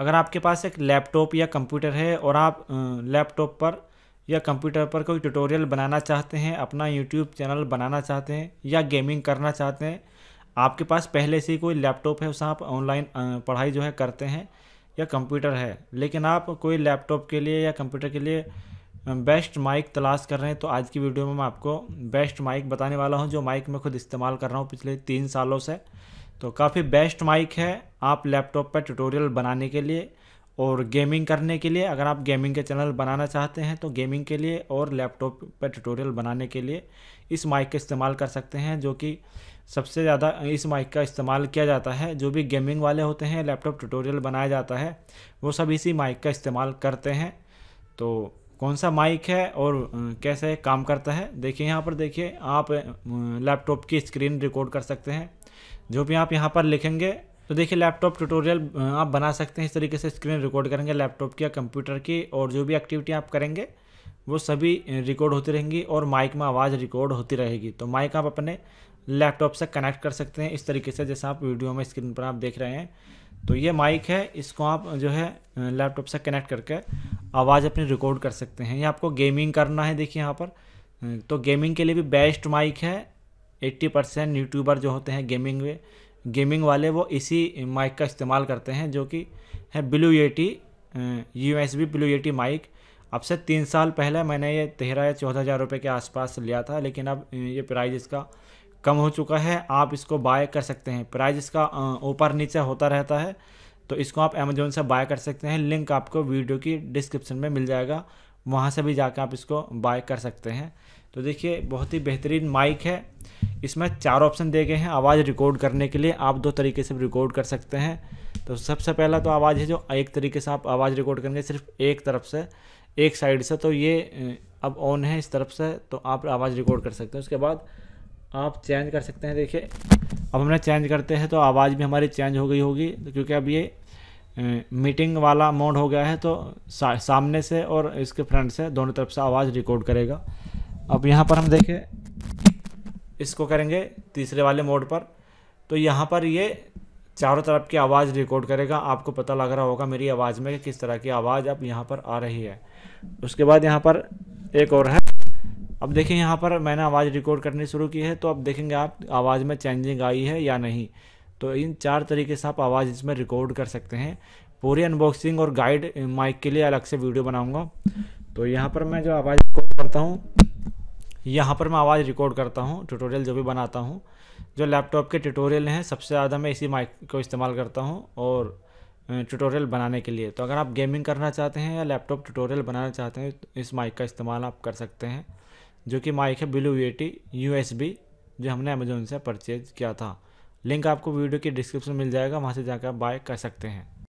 अगर आपके पास एक लैपटॉप या कंप्यूटर है और आप लैपटॉप पर या कंप्यूटर पर कोई ट्यूटोरियल बनाना चाहते हैं अपना यूट्यूब चैनल बनाना चाहते हैं या गेमिंग करना चाहते हैं आपके पास पहले से ही कोई लैपटॉप है उसमें आप ऑनलाइन पढ़ाई जो है करते हैं या कंप्यूटर है लेकिन आप कोई लैपटॉप के लिए या कंप्यूटर के लिए बेस्ट माइक तलाश कर रहे हैं तो आज की वीडियो में मैं आपको बेस्ट माइक बताने वाला हूं जो माइक मैं खुद इस्तेमाल कर रहा हूं पिछले तीन सालों से तो काफ़ी बेस्ट माइक है आप लैपटॉप पर ट्यूटोरियल बनाने के लिए और गेमिंग करने के लिए अगर आप गेमिंग के चैनल बनाना चाहते हैं तो गेमिंग के लिए और लैपटॉप पर ट्यूटोरियल बनाने के लिए इस माइक का इस्तेमाल कर सकते हैं जो कि सबसे ज़्यादा इस माइक का इस्तेमाल किया जाता है जो भी गेमिंग वाले होते हैं लैपटॉप ट्यूटोरियल बनाया जाता है वो सब इसी माइक का इस्तेमाल करते हैं तो कौन सा माइक है और कैसे काम करता है देखिए यहाँ पर देखिए आप लैपटॉप की स्क्रीन रिकॉर्ड कर सकते हैं जो भी आप यहाँ पर लिखेंगे तो देखिए लैपटॉप ट्यूटोरियल आप बना सकते हैं इस तरीके से स्क्रीन रिकॉर्ड करेंगे लैपटॉप की या कंप्यूटर की और जो भी एक्टिविटी आप करेंगे वो सभी रिकॉर्ड होती रहेंगी और माइक में आवाज़ रिकॉर्ड होती रहेगी तो माइक आप अपने लैपटॉप से कनेक्ट कर सकते हैं इस तरीके से जैसा आप वीडियो में स्क्रीन पर आप देख रहे हैं तो ये माइक है इसको आप जो है लैपटॉप से कनेक्ट करके आवाज़ अपनी रिकॉर्ड कर सकते हैं या आपको गेमिंग करना है देखिए यहाँ पर तो गेमिंग के लिए भी बेस्ट माइक है 80 परसेंट यूट्यूबर जो होते हैं गेमिंग वे गेमिंग वाले वो इसी माइक का इस्तेमाल करते हैं जो कि है blue T U S B blue T mic अब से तीन साल पहले मैंने ये तेरह या चौदह हज़ार रुपये के आसपास लिया था लेकिन अब ये प्राइस इसका कम हो चुका है आप इसको बाय कर सकते हैं प्राइस इसका ऊपर नीचे होता रहता है तो इसको आप अमेजोन से बाय कर सकते हैं लिंक आपको वीडियो की डिस्क्रिप्शन में मिल जाएगा वहाँ से भी जाकर आप इसको बाय कर सकते हैं तो देखिए बहुत ही बेहतरीन माइक है इसमें चार ऑप्शन दिए गए हैं आवाज़ रिकॉर्ड करने के लिए आप दो तरीके से रिकॉर्ड कर सकते हैं तो सबसे पहला तो आवाज़ है जो एक तरीके से आप आवाज़ रिकॉर्ड करेंगे सिर्फ एक तरफ से एक साइड से तो ये अब ऑन है इस तरफ से तो आप आवाज़ रिकॉर्ड कर सकते हैं उसके बाद आप चेंज कर सकते हैं देखिए अब हमने चेंज करते हैं तो आवाज़ भी हमारी चेंज हो गई होगी तो क्योंकि अब ये मीटिंग वाला मोड हो गया है तो सा, सामने से और इसके फ्रंट से दोनों तरफ से आवाज़ रिकॉर्ड करेगा अब यहाँ पर हम देखें इसको करेंगे तीसरे वाले मोड पर तो यहाँ पर ये चारों तरफ की आवाज़ रिकॉर्ड करेगा आपको पता लग रहा होगा मेरी आवाज़ में कि किस तरह की आवाज़ अब यहाँ पर आ रही है उसके बाद यहाँ पर एक और है अब देखें यहाँ पर मैंने आवाज़ रिकॉर्ड करनी शुरू की है तो अब देखेंगे आप आवाज़ में चेंजिंग आई है या नहीं तो इन चार तरीके से आप आवाज़ इसमें रिकॉर्ड कर सकते हैं पूरी अनबॉक्सिंग और गाइड माइक के लिए अलग से वीडियो बनाऊँगा तो यहाँ पर मैं जो आवाज़ रिकॉर्ड करता हूँ यहाँ पर मैं आवाज़ रिकॉर्ड करता हूँ ट्यूटोरियल जो भी बनाता हूँ जो लैपटॉप के ट्यूटोरियल हैं सबसे ज़्यादा मैं इसी माइक को इस्तेमाल करता हूँ और ट्यूटोरियल बनाने के लिए तो अगर आप गेमिंग करना चाहते हैं या लैपटॉप ट्यूटोरियल बनाना चाहते हैं तो इस माइक का इस्तेमाल आप कर सकते हैं जो कि माइक है ब्लू वी यू जो हमने अमेजोन से परचेज किया था लिंक आपको वीडियो के डिस्क्रिप्शन मिल जाएगा वहाँ से जाकर आप बाय कर सकते हैं